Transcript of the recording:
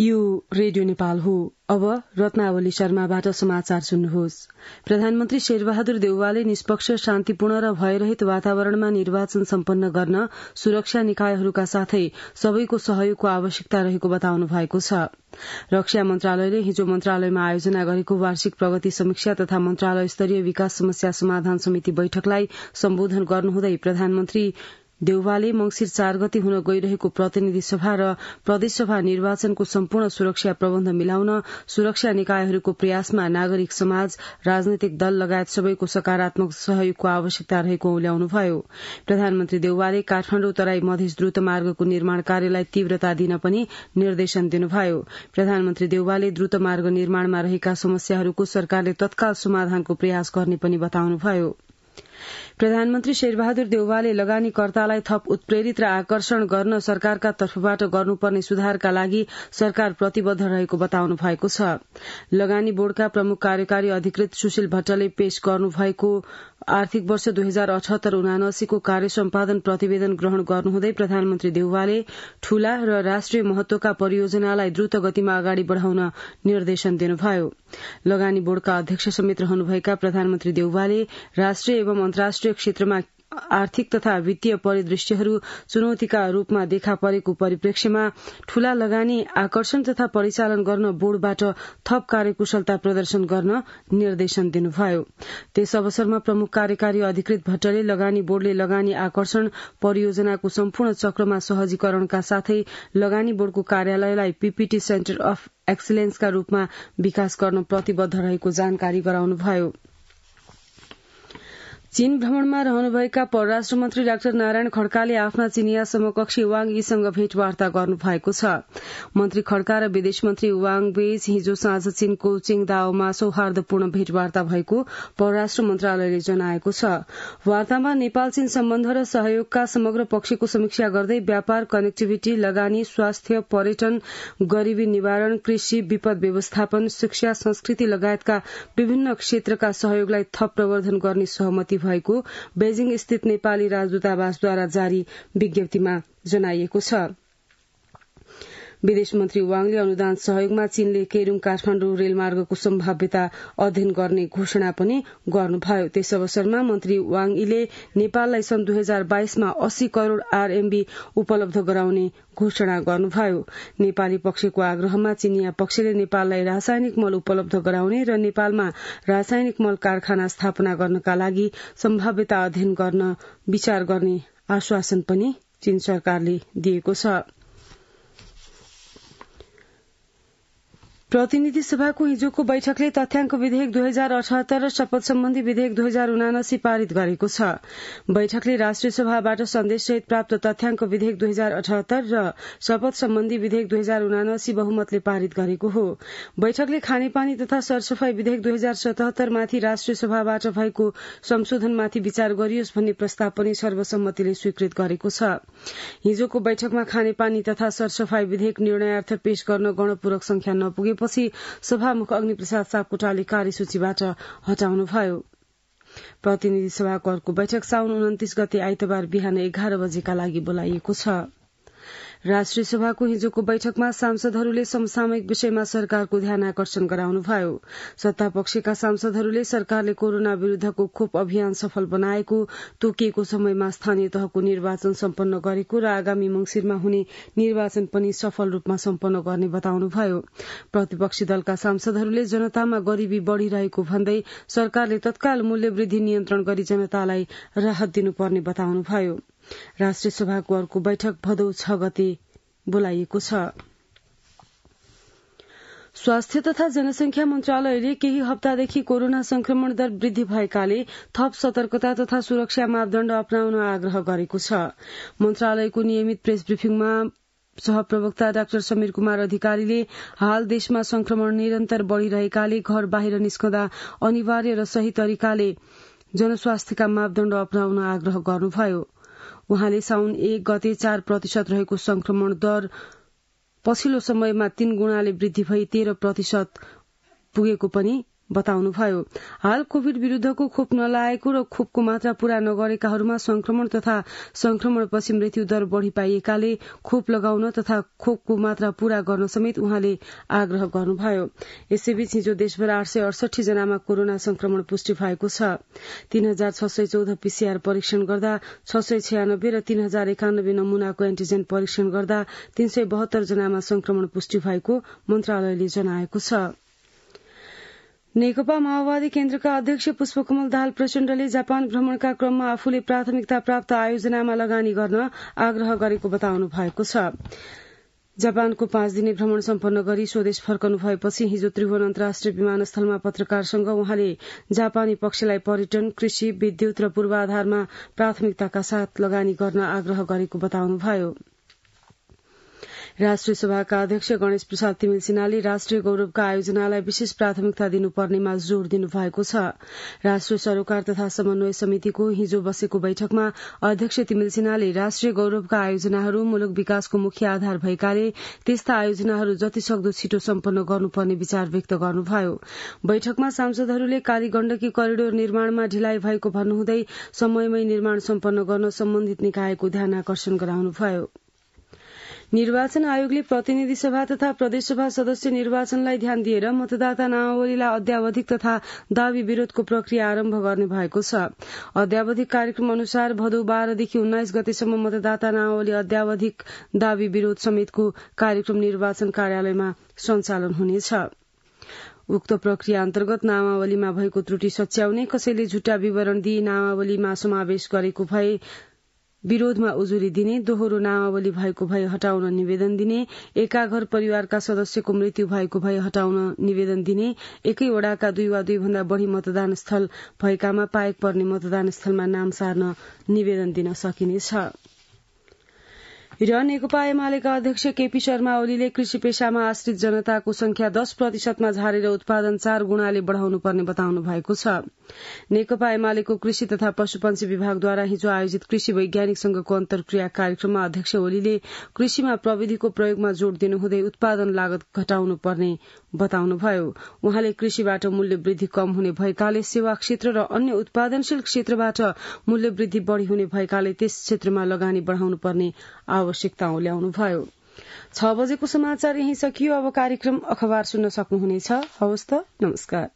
यो रेडियो नेपाल हो अब रत्नावली शर्माबाट समाचार सुन्नुहोस् प्रधानमन्त्री शेरबहादुर देउवाले निष्पक्ष शान्तिपूर्ण र भयरहित वातावरणमा निर्वाचन सम्पन्न गर्न सुरक्षा निकायहरूका साथै सबैको सहयोगको आवश्यकता रहेको बताउनु भएको छ रक्षा मन्त्रालयले हिजो मन्त्रालयमा आयोजना गरेको वार्षिक प्रगति समीक्षा तथा मन्त्रालय स्तरीय विकास समस्या समाधान समिति बैठकलाई सम्बोधन गर्नुहुँदै प्रधानमन्त्री देउवाले मंगिर चार गति हुन गइरहेको प्रतिनिधि सभा र प्रदेशसभा निर्वाचनको सम्पूर्ण सुरक्षा प्रबन्ध मिलाउन सुरक्षा निकायहरूको प्रयासमा नागरिक समाज राजनैतिक दल लगायत सबैको सकारात्मक सहयोगको आवश्यकता रहेको औल्याउनुभयो प्रधानमन्त्री देउवाले काठमाडौँ तराई मधेस द्रुत मार्गको निर्माण कार्यलाई तीव्रता दिन पनि निर्देशन दिनुभयो प्रधानमन्त्री देउवाले द्रुत मार्ग निर्माणमा रहेका समस्याहरूको सरकारले तत्काल समाधानको प्रयास गर्ने पनि बताउनुभयो प्रधानमन्त्री शेरबहादुर देउवाले लगानीकर्तालाई थप उत्प्रेरित र आकर्षण गर्न सरकारका तर्फबाट गर्नुपर्ने सुधारका लागि सरकार प्रतिबद्ध रहेको बताउनु भएको छ लगानी बोर्डका प्रमुख कार्यकारी अधिकृत सुशील भट्टले पेश गर्नुभएको आर्थिक वर्ष दुई हजार अठहत्तर उनासीको कार्य सम्पादन प्रतिवेदन ग्रहण गर्नुहुँदै प्रधानमन्त्री देउवाले ठूला र राष्ट्रिय महत्वका परियोजनालाई द्रुत गतिमा अगाडि बढ़ाउन निर्देशन दिनुभयो लगानी बोर्डका अध्यक्ष समेत रहनुभएका प्रधानमन्त्री देउवाले राष्ट्रिय एवं अन्तर्राष्ट्रिय क्षेत्रमा आर्थिक तथा वित्तीय परिदृश्यहरू चुनौतीका रूपमा देखा परेको परिप्रेक्ष्यमा ठूला लगानी आकर्षण तथा परिचालन गर्न बोर्डबाट थप कार्यकुशलता प्रदर्शन गर्न निर्देशन दिनुभयो त्यस अवसरमा प्रमुख कार्यकारी अधिकृत भट्टले लगानी बोर्डले लगानी आकर्षण परियोजनाको सम्पूर्ण चक्रमा सहजीकरणका साथै लगानी बोर्डको कार्यालयलाई पीपीटी सेन्टर अफ एक्सिलेन्सका रूपमा विकास गर्न प्रतिबद्ध रहेको जानकारी गराउनुभयो चीन भ्रमणमा रहनुभएका परराष्ट्र मन्त्री डाक्टर नारायण खड्काले आफ्ना चिनिया समकक्षी वाङ यीसँग भेटवार्ता गर्नु भएको छ मन्त्री खड्का र विदेश मन्त्री वाङ बीच हिजो साँझ चीनको चिङदाओमा सौहार्दपूर्ण भेटवार्ता भएको परराष्ट्र मन्त्रालयले जनाएको छ वार्तामा नेपाल चीन सम्बन्ध र सहयोगका समग्र पक्षको समीक्षा गर्दै व्यापार कनेक्टिभिटी लगानी स्वास्थ्य पर्यटन गरीबी निवारण कृषि विपद व्यवस्थापन शिक्षा संस्कृति लगायतका विभिन्न क्षेत्रका सहयोगलाई थप प्रवर्धन गर्ने सहमति भएको बेजिङ स्थित नेपाली राजदूतावासद्वारा जारी विज्ञप्तिमा जनाइएको छ विदेश मन्त्री वाङले अनुदान सहयोगमा चीनले केरुङ काठमाण्डु रेलमार्गको सम्भाव्यता अध्ययन गर्ने घोषणा पनि गर्नुभयो त्यस अवसरमा मन्त्री वाङ यीले नेपाललाई सन् दुई हजार बाइसमा अस्सी करोड़ आरएमबी उपलब्ध गराउने घोषणा गर्नुभयो नेपाली पक्षको आग्रहमा चिनिया पक्षले नेपाललाई रासायनिक मल उपलब्ध गराउने र नेपालमा रासायनिक मल कारखाना स्थापना गर्नका लागि सम्भाव्यता अध्ययन गर्न विचार गर्ने आश्वासन पनि चीन सरकारले दिएको छ प्रतिनिधि सभाको हिजोको बैठकले तथ्याङ्क विधेयक दुई हजार अठहत्तर र शपथ सम्बन्धी विधेयक दुई हजार उनासी पारित गरेको छ बैठकले राष्ट्रिय सभाबाट सन्देशसहित प्राप्त तथ्याङ्क विधेयक दुई हजार अठहत्तर र शपथ सम्बन्धी विधेयक दुई हजार उनासी बहुमतले पारित गरेको हो बैठकले खानेपानी तथा सरसफाई विधेयक दुई हजार सतहत्तरमाथि राष्ट्रिय सभाबाट भएको संशोधनमाथि विचार गरियोस् भन्ने प्रस्ताव पनि सर्वसम्मतिले स्वीकृत गरेको छ हिजोको बैठकमा खानेपानी तथा सरसफाई विधेयक निर्णयार्थ पेश गर्न गणपूरक संख्या नपुगे पछि सभामुख अग्निप्रसाद सापकोटाले कार्यसूचीबाट हटाउनुभयो प्रतिनिधि सभाको अर्को बैठक साउन उन्तिस गते आइतबार बिहान एघार बजेका लागि बोलाइएको छ राष्ट्रिय सभाको हिजोको बैठकमा सांसदहरूले समसामयिक विषयमा सरकारको ध्यान आकर्षण गराउनुभयो सत्तापक्षका सांसदहरूले सरकारले कोरोना विरूद्धको खोप अभियान सफल बनाएको तोकिएको समयमा स्थानीय तहको निर्वाचन सम्पन्न गरेको र आगामी मंगिरमा हुने निर्वाचन पनि सफल रूपमा सम्पन्न गर्ने बताउनुभयो प्रतिपक्षी दलका सांसदहरूले जनतामा गरीबी बढ़िरहेको भन्दै सरकारले तत्काल मूल्यवृद्धि नियन्त्रण गरी जनतालाई राहत दिनुपर्ने बताउनुभयो राष्ट्रिय सभाको अर्को बैठक भदौ छ गते बोलाइएको छ स्वास्थ्य तथा जनसंख्या मन्त्रालयले केही हप्तादेखि कोरोना संक्रमण दर वृद्धि भएकाले थप सतर्कता तथा सुरक्षा मापदण्ड अप्नाउन आग्रह गरेको छ मन्त्रालयको नियमित प्रेस ब्रिफिङमा सहप्रवक्ता डाक्टर समीर कुमार अधिकारीले हाल देशमा संक्रमण निरन्तर बढ़िरहेकाले घर बाहिर निस्कँदा अनिवार्य र सही तरिकाले जनस्वास्थ्यका मापदण्ड अप्नाउन आग्रह गर्नुभयो उहाँले साउन एक गते चार प्रतिशत रहेको संक्रमण दर पछिल्लो समयमा तीन गुणाले वृद्धि भई तेह्र प्रतिशत पुगेको पनि बताउनुभयो हाल कोविड विरूद्धको खोप नलाएको र खोपको मात्रा पूरा नगरेकाहरूमा संक्रमण तथा संक्रमणपछि मृत्यु दर बढ़ी पाइएकाले खोप लगाउन तथा खोपको मात्रा पूरा गर्न समेत उहाँले आग्रह गर्नुभयो यसैबीच हिजो देशभर आठ सय अडसठी जनामा कोरोना संक्रमण पुष्टि भएको छ तीन हजार छ सय चौध पीसीआर परीक्षण गर्दा छ सय छयानब्बे र तीन हजार एकानब्बे नमूनाको एन्टिजेन परीक्षण गर्दा तीन सय बहत्तर जनामा संक्रमण पुष्टि भएको मन्त्रालयले जनाएको छ नेकपा माओवादी केन्द्रका अध्यक्ष पुष्पकमल दाहाल प्रचण्डले जापान भ्रमणका क्रममा आफूले प्राथमिकता प्राप्त आयोजनामा लगानी गर्न आग्रह गरेको बताउनु भएको छ जापानको पाँच दिने भ्रमण सम्पन्न गरी स्वदेश फर्कनु भएपछि हिजो त्रिभुवन अन्तर्राष्ट्रिय विमानस्थलमा पत्रकारसँग उहाँले जापानी पक्षलाई पर्यटन कृषि विद्युत र पूर्वाधारमा प्राथमिकताका साथ लगानी गर्न आग्रह गरेको बताउनुभयो राष्ट्रिय सभाका अध्यक्ष गणेश प्रसाद तिमिल सिन्हाले राष्ट्रिय गौरवका आयोजनालाई विशेष प्राथमिकता दिनुपर्नेमा जोड़ दिनुभएको छ राष्ट्रिय सरोकार तथा समन्वय समितिको हिजो बसेको बैठकमा अध्यक्ष तिमिल सिन्हाले राष्ट्रिय गौरवका आयोजनाहरू मुलुक विकासको मुख्य आधार भएकाले त्यस्ता आयोजनाहरू जतिसक्दो छिटो सम्पन्न गर्नुपर्ने विचार व्यक्त गर्नुभयो बैठकमा सांसदहरूले काली गण्डकी करिडोर निर्माणमा ढिलाइ भएको भन्नुहुँदै समयमै निर्माण सम्पन्न गर्न सम्बन्धित निकायको ध्यान आकर्षण गराउनुभयो निर्वाचन आयोगले प्रतिनिधि सभा तथा प्रदेशसभा सदस्य निर्वाचनलाई ध्यान दिएर मतदाता नामावलीलाई अध्यावधिक तथा दावी विरोधको प्रक्रिया आरम्भ गर्ने भएको छ अध्यावधिक कार्यक्रम अनुसार भदौ बाह्रदेखि उन्नाइस गतेसम्म मतदाता नामावली अध्यावधिक दावी विरोध समेतको कार्यक्रम निर्वाचन कार्यालयमा सञ्चालन हुनेछ उक्त प्रक्रिया अन्तर्गत नामावलीमा भएको त्रुटि सच्याउने कसैले झुट्टा विवरण दिई नामावलीमा समावेश गरेको भए विरोधमा उजुरी दिने दोहोरो नामावली भएको भए हटाउन निवेदन दिने एका घर परिवारका सदस्यको मृत्यु भएको भए हटाउन निवेदन दिने एकै वडाका दुई वा दुई भन्दा बढ़ी मतदान स्थल भएकामा पाएक पर्ने मतदान स्थलमा नाम सार्न निवेदन दिन सकिनेछ र नेकपा एमालेका अध्यक्ष केपी शर्मा ओलीले कृषि पेशामा आश्रित जनताको संख्या दश प्रतिशतमा झारेर उत्पादन चार गुणाले बढ़ाउनु पर्ने बताउनु भएको छ नेकपा एमालेको कृषि तथा पशुपन्छी विभागद्वारा हिजो आयोजित कृषि वैज्ञानिक संघको अन्तर्क्रिया कार्यक्रममा अध्यक्ष ओलीले कृषिमा प्रविधिको प्रयोगमा जोड़ दिनुहुँदै उत्पादन लागत घटाउनु पर्ने बताउनुभयो उहाँले कृषिबाट मूल्य वृद्धि कम हुने भएकाले सेवा क्षेत्र र अन्य उत्पादनशील क्षेत्रबाट मूल्य वृद्धि बढ़ी हुने भएकाले त्यस क्षेत्रमा लगानी बढ़ाउनु पर्ने आवश्यकता भयो छ बजेको समाचार यही सकियो अब कार्यक्रम अखबार सुन्न सक्नुहुनेछ हवस् त नमस्कार